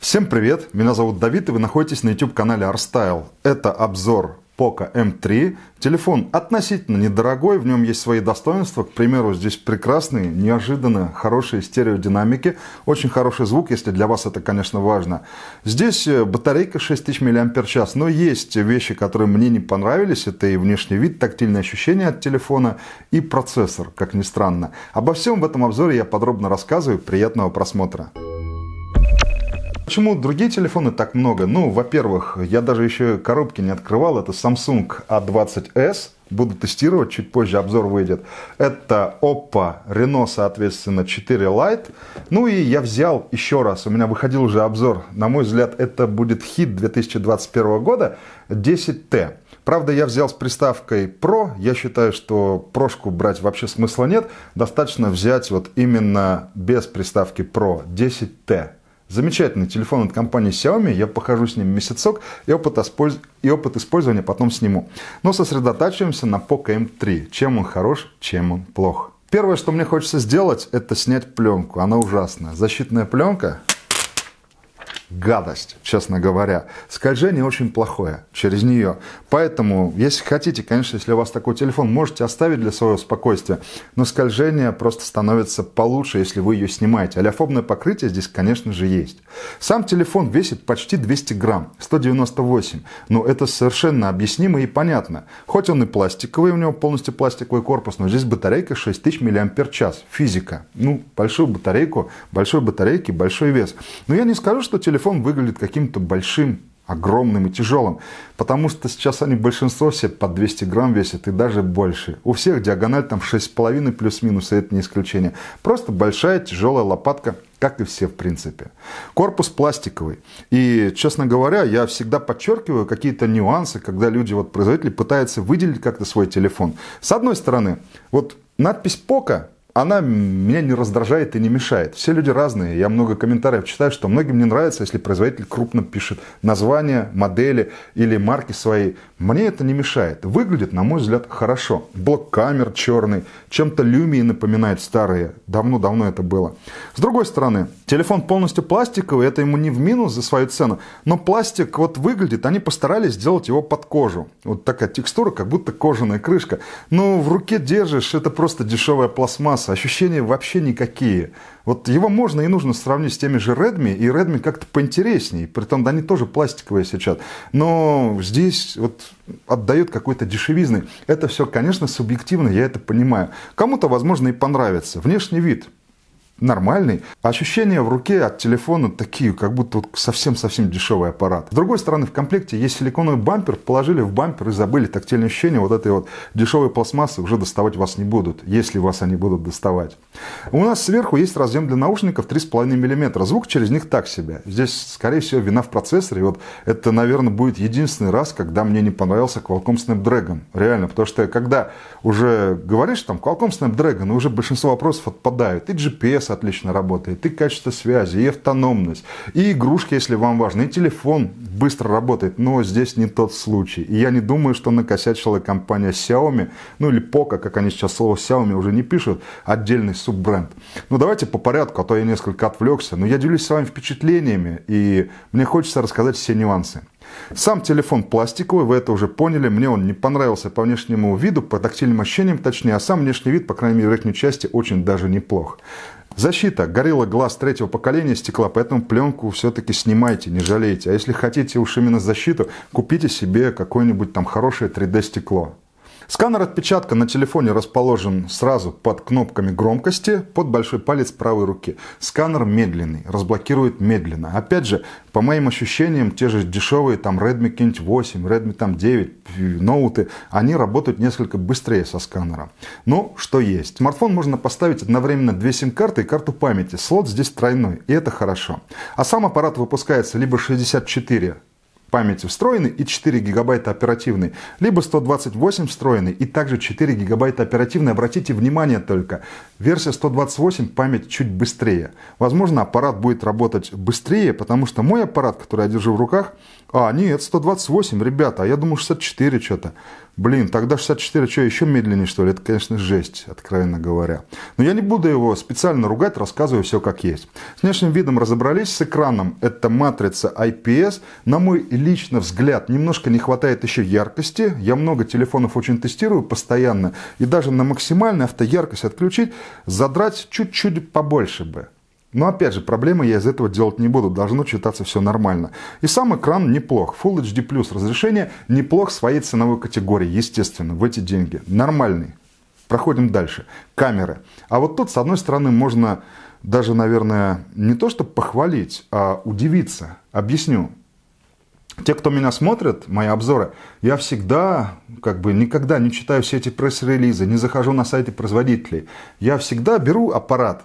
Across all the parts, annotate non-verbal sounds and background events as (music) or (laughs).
Всем привет, меня зовут Давид и вы находитесь на YouTube канале Arstyle. Это обзор Poco M3. Телефон относительно недорогой, в нем есть свои достоинства. К примеру, здесь прекрасные, неожиданно хорошие стереодинамики, очень хороший звук, если для вас это, конечно, важно. Здесь э, батарейка 6000 мАч, но есть вещи, которые мне не понравились. Это и внешний вид, тактильные ощущения от телефона и процессор, как ни странно. Обо всем в этом обзоре я подробно рассказываю. Приятного просмотра! Почему другие телефоны так много? Ну, во-первых, я даже еще коробки не открывал. Это Samsung A20s. Буду тестировать, чуть позже обзор выйдет. Это Oppo Reno, соответственно, 4 Lite. Ну и я взял еще раз, у меня выходил уже обзор. На мой взгляд, это будет хит 2021 года 10T. Правда, я взял с приставкой Pro. Я считаю, что прошку брать вообще смысла нет. Достаточно взять вот именно без приставки Pro 10T. Замечательный телефон от компании Xiaomi, я похожу с ним месяцок и опыт, использ... и опыт использования потом сниму. Но сосредотачиваемся на Poco M3, чем он хорош, чем он плох. Первое, что мне хочется сделать, это снять пленку, она ужасная. Защитная пленка гадость, честно говоря. Скольжение очень плохое через нее. Поэтому, если хотите, конечно, если у вас такой телефон, можете оставить для своего спокойствия, но скольжение просто становится получше, если вы ее снимаете. Аляфобное покрытие здесь, конечно же, есть. Сам телефон весит почти 200 грамм, 198, но это совершенно объяснимо и понятно. Хоть он и пластиковый, у него полностью пластиковый корпус, но здесь батарейка 6000 мАч, физика. Ну, большую батарейку, большой батарейки, большой вес. Но я не скажу, что телефон телефон выглядит каким-то большим, огромным и тяжелым, потому что сейчас они большинство все по 200 грамм весят и даже больше. У всех диагональ там 6,5 плюс-минус, и это не исключение. Просто большая тяжелая лопатка, как и все в принципе. Корпус пластиковый. И, честно говоря, я всегда подчеркиваю какие-то нюансы, когда люди, вот производители, пытаются выделить как-то свой телефон. С одной стороны, вот надпись «Пока» она меня не раздражает и не мешает. Все люди разные. Я много комментариев читаю, что многим не нравится, если производитель крупно пишет название модели или марки свои. Мне это не мешает. Выглядит, на мой взгляд, хорошо. Блок камер черный, чем-то люмии напоминает старые. Давно-давно это было. С другой стороны, телефон полностью пластиковый, это ему не в минус за свою цену, но пластик вот выглядит, они постарались сделать его под кожу. Вот такая текстура, как будто кожаная крышка. Но ну, в руке держишь, это просто дешевая пластмасса Томаса ощущения вообще никакие. Вот его можно и нужно сравнить с теми же Redmi, и Redmi как-то поинтереснее. Притом, да, они тоже пластиковые сейчас. Но здесь вот отдает какой-то дешевизной. Это все, конечно, субъективно, я это понимаю. Кому-то, возможно, и понравится. Внешний вид нормальный. Ощущения в руке от телефона такие, как будто вот совсем-совсем дешевый аппарат. С другой стороны, в комплекте есть силиконовый бампер, положили в бампер и забыли тактильные ощущения вот этой вот дешевой пластмассы уже доставать вас не будут, если вас они будут доставать. У нас сверху есть разъем для наушников 3,5 мм. Звук через них так себе. Здесь, скорее всего, вина в процессоре. вот это, наверное, будет единственный раз, когда мне не понравился Qualcomm Snapdragon. Реально, потому что когда уже говоришь там Qualcomm Snapdragon, уже большинство вопросов отпадают. И GPS отлично работает, и качество связи, и автономность, и игрушки, если вам важно, и телефон быстро работает, но здесь не тот случай. И я не думаю, что накосячила компания Xiaomi, ну или Poco, как они сейчас слово Xiaomi уже не пишут, отдельный суббренд. Ну давайте по порядку, а то я несколько отвлекся, но я делюсь с вами впечатлениями, и мне хочется рассказать все нюансы. Сам телефон пластиковый, вы это уже поняли. Мне он не понравился по внешнему виду, по тактильным ощущениям точнее, а сам внешний вид, по крайней мере, в верхней части, очень даже неплох. Защита горела глаз третьего поколения стекла, поэтому пленку все-таки снимайте, не жалейте. А если хотите уж именно защиту, купите себе какое-нибудь там хорошее 3D стекло. Сканер отпечатка на телефоне расположен сразу под кнопками громкости, под большой палец правой руки. Сканер медленный, разблокирует медленно. Опять же, по моим ощущениям, те же дешевые там Redmi King 8, Redmi там 9, ноуты, они работают несколько быстрее со сканером. Но ну, что есть. Смартфон можно поставить одновременно две сим-карты и карту памяти. Слот здесь тройной, и это хорошо. А сам аппарат выпускается либо 64 памяти встроенный и 4 гигабайта оперативной, либо 128 встроенный и также 4 гигабайта оперативной. Обратите внимание только, версия 128 память чуть быстрее. Возможно, аппарат будет работать быстрее, потому что мой аппарат, который я держу в руках, а, нет, 128, ребята, а я думал 64 что-то. Блин, тогда 64 что, еще медленнее, что ли? Это, конечно, жесть, откровенно говоря. Но я не буду его специально ругать, рассказываю все как есть. С внешним видом разобрались, с экраном это матрица IPS. На мой Лично взгляд, немножко не хватает еще яркости. Я много телефонов очень тестирую постоянно. И даже на максимальную автояркость отключить, задрать чуть-чуть побольше бы. Но опять же, проблемы я из этого делать не буду, должно читаться все нормально. И сам экран неплох, Full HD разрешение неплох своей ценовой категории, естественно, в эти деньги. Нормальный. Проходим дальше. Камеры. А вот тут, с одной стороны, можно даже, наверное, не то что похвалить, а удивиться. Объясню те, кто меня смотрит, мои обзоры, я всегда, как бы, никогда не читаю все эти пресс-релизы, не захожу на сайты производителей. Я всегда беру аппарат,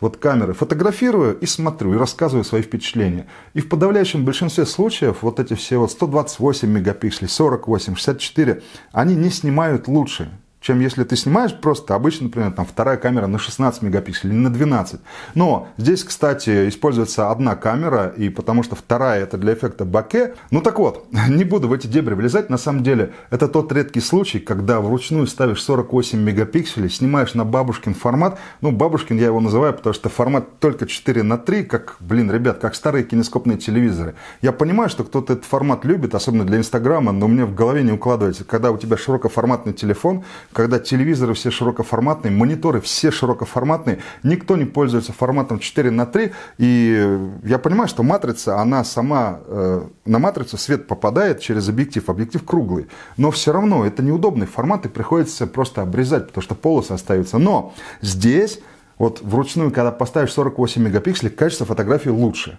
вот камеры, фотографирую и смотрю, и рассказываю свои впечатления. И в подавляющем большинстве случаев вот эти все вот 128 мегапикселей, 48, 64, они не снимают лучше, чем если ты снимаешь просто обычно, например, там вторая камера на 16 мегапикселей или на 12. Но здесь, кстати, используется одна камера, и потому что вторая это для эффекта баке. Ну так вот, (laughs) не буду в эти дебри влезать. На самом деле, это тот редкий случай, когда вручную ставишь 48 мегапикселей, снимаешь на бабушкин формат. Ну, бабушкин я его называю, потому что формат только 4 на 3, как, блин, ребят, как старые кинескопные телевизоры. Я понимаю, что кто-то этот формат любит, особенно для Инстаграма, но мне в голове не укладывается, когда у тебя широкоформатный телефон, когда телевизоры все широкоформатные, мониторы все широкоформатные, никто не пользуется форматом 4 на 3, и я понимаю, что матрица, она сама, э, на матрицу свет попадает через объектив, объектив круглый, но все равно это неудобный формат, и приходится просто обрезать, потому что полосы остаются. Но здесь, вот вручную, когда поставишь 48 мегапикселей, качество фотографии лучше.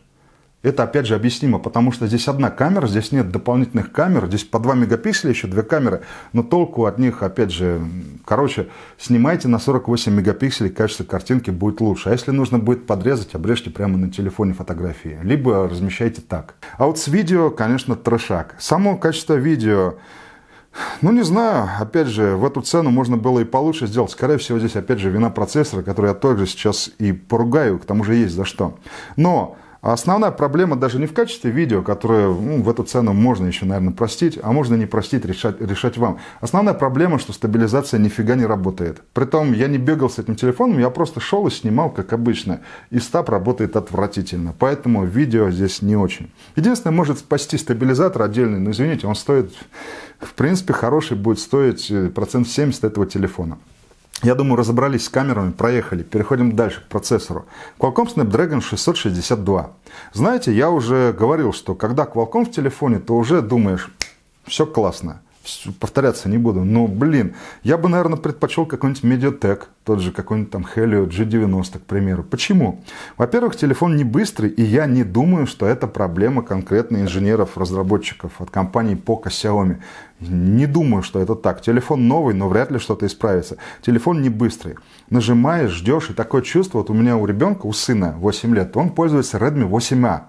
Это, опять же, объяснимо, потому что здесь одна камера, здесь нет дополнительных камер, здесь по 2 мегапикселя еще две камеры, но толку от них, опять же, короче, снимайте на 48 мегапикселей, качество картинки будет лучше. А если нужно будет подрезать, обрежьте прямо на телефоне фотографии, либо размещайте так. А вот с видео, конечно, трешак. Само качество видео, ну, не знаю, опять же, в эту цену можно было и получше сделать. Скорее всего, здесь, опять же, вина процессора, который я тоже сейчас и поругаю, к тому же есть за что. Но а основная проблема даже не в качестве видео, которое ну, в эту цену можно еще, наверное, простить, а можно не простить, решать, решать вам. Основная проблема, что стабилизация нифига не работает. Притом я не бегал с этим телефоном, я просто шел и снимал, как обычно. И стаб работает отвратительно, поэтому видео здесь не очень. Единственное, может спасти стабилизатор отдельный, но извините, он стоит, в принципе, хороший будет стоить э, процент 70 этого телефона. Я думаю, разобрались с камерами, проехали. Переходим дальше к процессору. Qualcomm Snapdragon 662. Знаете, я уже говорил, что когда Qualcomm в телефоне, то уже думаешь, все классно повторяться не буду. Но, блин, я бы, наверное, предпочел какой-нибудь Mediatek, тот же какой-нибудь там Helio G90, к примеру. Почему? Во-первых, телефон не быстрый, и я не думаю, что это проблема конкретно инженеров, разработчиков от компании Poco Xiaomi. Не думаю, что это так. Телефон новый, но вряд ли что-то исправится. Телефон не быстрый. Нажимаешь, ждешь, и такое чувство, вот у меня у ребенка, у сына 8 лет, он пользуется Redmi 8A.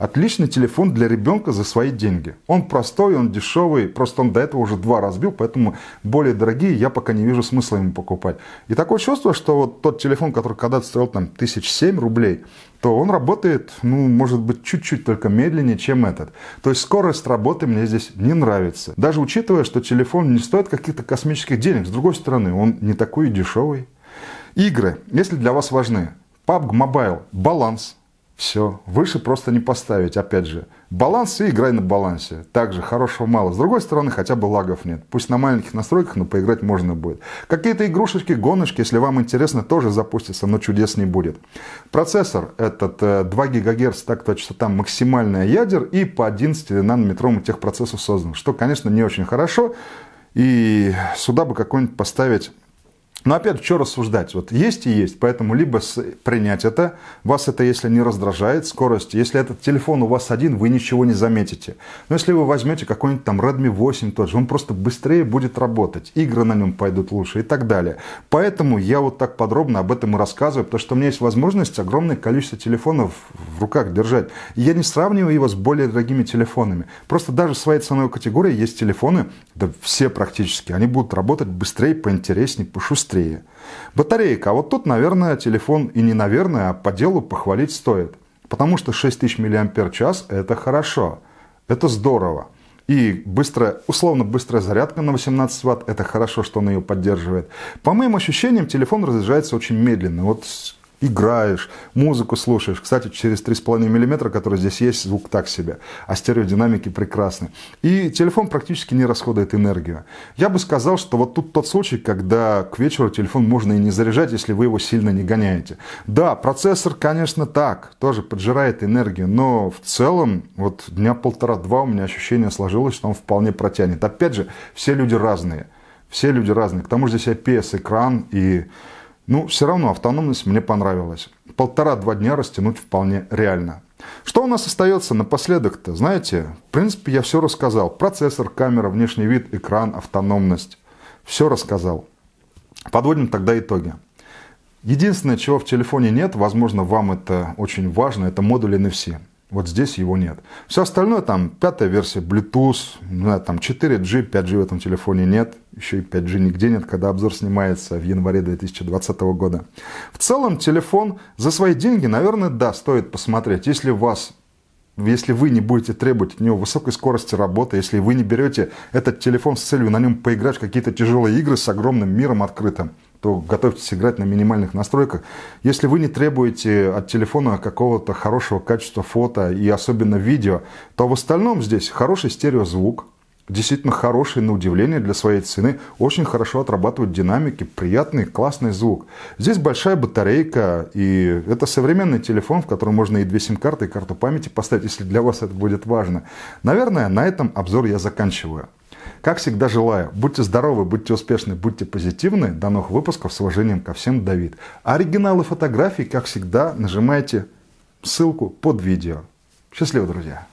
Отличный телефон для ребенка за свои деньги. Он простой, он дешевый, просто он до этого уже два разбил, поэтому более дорогие я пока не вижу смысла ему покупать. И такое чувство, что вот тот телефон, который когда-то стоил там тысяч семь рублей, то он работает, ну, может быть, чуть-чуть только медленнее, чем этот. То есть скорость работы мне здесь не нравится. Даже учитывая, что телефон не стоит каких-то космических денег, с другой стороны, он не такой дешевый. Игры, если для вас важны, PUBG Mobile, баланс – все. Выше просто не поставить. Опять же, баланс и играй на балансе. Также хорошего мало. С другой стороны, хотя бы лагов нет. Пусть на маленьких настройках, но поиграть можно будет. Какие-то игрушечки, гоночки, если вам интересно, тоже запустятся, но чудес не будет. Процессор этот 2 э, ГГц, так то что там максимальная ядер и по 11 нанометровому техпроцессу создан. Что, конечно, не очень хорошо. И сюда бы какой-нибудь поставить но опять, что рассуждать? Вот есть и есть, поэтому либо принять это, вас это, если не раздражает, скорость. Если этот телефон у вас один, вы ничего не заметите. Но если вы возьмете какой-нибудь там Redmi 8 тот же, он просто быстрее будет работать, игры на нем пойдут лучше и так далее. Поэтому я вот так подробно об этом и рассказываю, потому что у меня есть возможность огромное количество телефонов в руках держать. И я не сравниваю его с более дорогими телефонами. Просто даже в своей ценовой категории есть телефоны, да все практически, они будут работать быстрее, поинтереснее, пошустрее быстрее. Батарейка, а вот тут, наверное, телефон и не наверное, а по делу похвалить стоит. Потому что 6000 мАч – это хорошо, это здорово. И быстрая, условно быстрая зарядка на 18 ватт, это хорошо, что он ее поддерживает. По моим ощущениям, телефон разряжается очень медленно. Вот играешь, музыку слушаешь. Кстати, через 3,5 мм, который здесь есть, звук так себе, а стереодинамики прекрасны. И телефон практически не расходует энергию. Я бы сказал, что вот тут тот случай, когда к вечеру телефон можно и не заряжать, если вы его сильно не гоняете. Да, процессор, конечно, так, тоже поджирает энергию, но в целом вот дня полтора-два у меня ощущение сложилось, что он вполне протянет. Опять же, все люди разные. Все люди разные. К тому же здесь IPS-экран и ну, все равно автономность мне понравилась. Полтора-два дня растянуть вполне реально. Что у нас остается напоследок-то? Знаете, в принципе, я все рассказал. Процессор, камера, внешний вид, экран, автономность. Все рассказал. Подводим тогда итоги. Единственное, чего в телефоне нет, возможно, вам это очень важно, это модули NFC. Вот здесь его нет. Все остальное, там, пятая версия, Bluetooth, не знаю, там, 4G, 5G в этом телефоне нет. Еще и 5G нигде нет, когда обзор снимается в январе 2020 года. В целом, телефон за свои деньги, наверное, да, стоит посмотреть. Если вас если вы не будете требовать от него высокой скорости работы, если вы не берете этот телефон с целью на нем поиграть в какие-то тяжелые игры с огромным миром открытым, то готовьтесь играть на минимальных настройках. Если вы не требуете от телефона какого-то хорошего качества фото и особенно видео, то в остальном здесь хороший стереозвук, действительно хороший, на удивление для своей цены, очень хорошо отрабатывает динамики, приятный, классный звук. Здесь большая батарейка, и это современный телефон, в котором можно и две сим-карты, и карту памяти поставить, если для вас это будет важно. Наверное, на этом обзор я заканчиваю. Как всегда желаю, будьте здоровы, будьте успешны, будьте позитивны. До новых выпусков. С уважением ко всем, Давид. оригиналы фотографий, как всегда, нажимайте ссылку под видео. Счастливо, друзья!